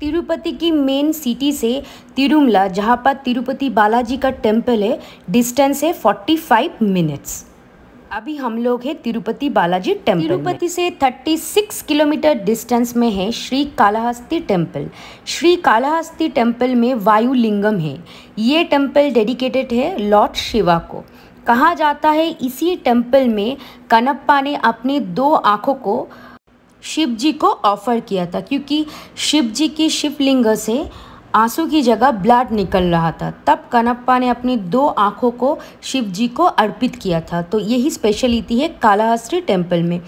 तिरुपति की main city से तिरुमला जहाँ पर तिरुपति बालाजी का टेम्पल है डिस्टेंस है फोर्टी फाइव मिनट्स अभी हम लोग हैं तिरुपति बालाजी टेम्पल तिरुपति से 36 किलोमीटर डिस्टेंस में है श्री कालाहस्ती टेम्पल श्री कालाहस्ती टेम्पल में वायु लिंगम है ये टेम्पल डेडिकेटेड है लॉर्ड शिवा को कहा जाता है इसी टेम्पल में कनप्पा ने अपनी दो आँखों को शिव जी को ऑफर किया था क्योंकि शिव जी की शिवलिंग से आंसू की जगह ब्लड निकल रहा था तब कनप्पा ने अपनी दो आँखों को शिव जी को अर्पित किया था तो यही स्पेशलिटी है कालाहस्त्री टेम्पल में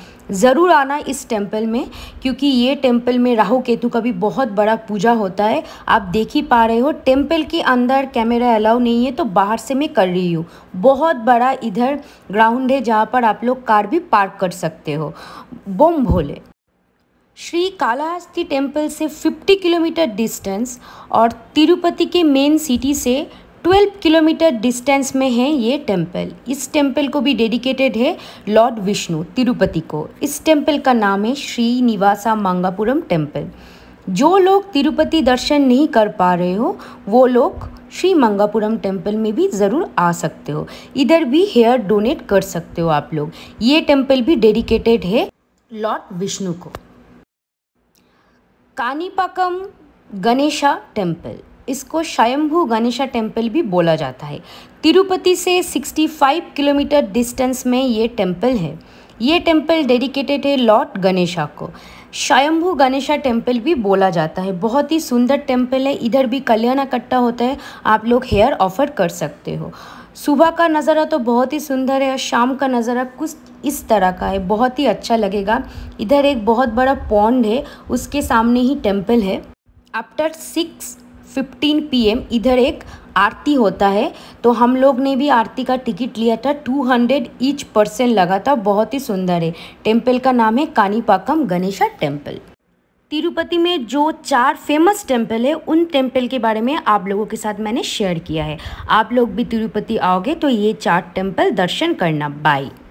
ज़रूर आना इस टेम्पल में क्योंकि ये टेम्पल में राहु केतु का भी बहुत बड़ा पूजा होता है आप देख ही पा रहे हो टेम्पल के अंदर कैमरा अलाउ नहीं है तो बाहर से मैं कर रही हूँ बहुत बड़ा इधर ग्राउंड है जहाँ पर आप लोग कार भी पार्क कर सकते हो बम भोले श्री कालाहस्ती टेम्पल से 50 किलोमीटर डिस्टेंस और तिरुपति के मेन सिटी से 12 किलोमीटर डिस्टेंस में है ये टेम्पल इस टेम्पल को भी डेडिकेटेड है लॉर्ड विष्णु तिरुपति को इस टेम्पल का नाम है श्री निवासा मांगापुरम टेम्पल जो लोग तिरुपति दर्शन नहीं कर पा रहे हो वो लोग श्री मंगापुरम टेम्पल में भी ज़रूर आ सकते हो इधर भी हेयर डोनेट कर सकते हो आप लोग ये टेम्पल भी डेडिकेटेड है लॉर्ड विष्णु को कानीपाकम गणेशा टेम्पल इसको स्वयंभू गणेशा टेम्पल भी बोला जाता है तिरुपति से 65 किलोमीटर डिस्टेंस में ये टेम्पल है ये टेम्पल डेडिकेटेड है लॉर्ड गणेशा को शायंभू गणेशा टेम्पल भी बोला जाता है बहुत ही सुंदर टेम्पल है इधर भी कल्याण इकट्ठा होता है आप लोग हेयर ऑफर कर सकते हो सुबह का नज़ारा तो बहुत ही सुंदर है और शाम का नज़ारा कुछ इस तरह का है बहुत ही अच्छा लगेगा इधर एक बहुत बड़ा पॉन्ड है उसके सामने ही टेम्पल है आफ्टर सिक्स फिफ्टीन पी इधर एक आरती होता है तो हम लोग ने भी आरती का टिकट लिया था टू हंड्रेड ईच पर्सन लगा था बहुत ही सुंदर है टेम्पल का नाम है कानीपाकम गणेशा टेम्पल तिरुपति में जो चार फेमस टेम्पल है उन टेम्पल के बारे में आप लोगों के साथ मैंने शेयर किया है आप लोग भी तिरुपति आओगे तो ये चार टेम्पल दर्शन करना बाई